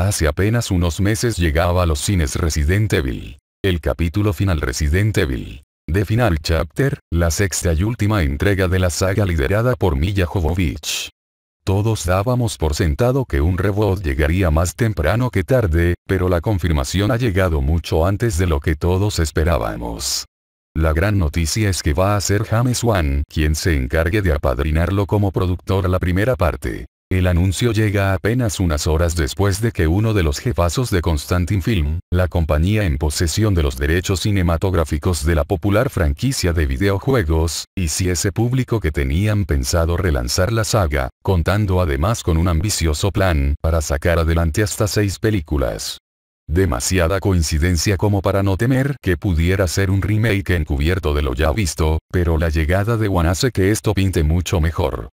Hace apenas unos meses llegaba a los cines Resident Evil. El capítulo final Resident Evil. The Final Chapter, la sexta y última entrega de la saga liderada por Milla Jovovich. Todos dábamos por sentado que un reboot llegaría más temprano que tarde, pero la confirmación ha llegado mucho antes de lo que todos esperábamos. La gran noticia es que va a ser James Wan quien se encargue de apadrinarlo como productor la primera parte. El anuncio llega apenas unas horas después de que uno de los jefazos de Constantin Film, la compañía en posesión de los derechos cinematográficos de la popular franquicia de videojuegos, hiciese público que tenían pensado relanzar la saga, contando además con un ambicioso plan para sacar adelante hasta seis películas. Demasiada coincidencia como para no temer que pudiera ser un remake encubierto de lo ya visto, pero la llegada de One hace que esto pinte mucho mejor.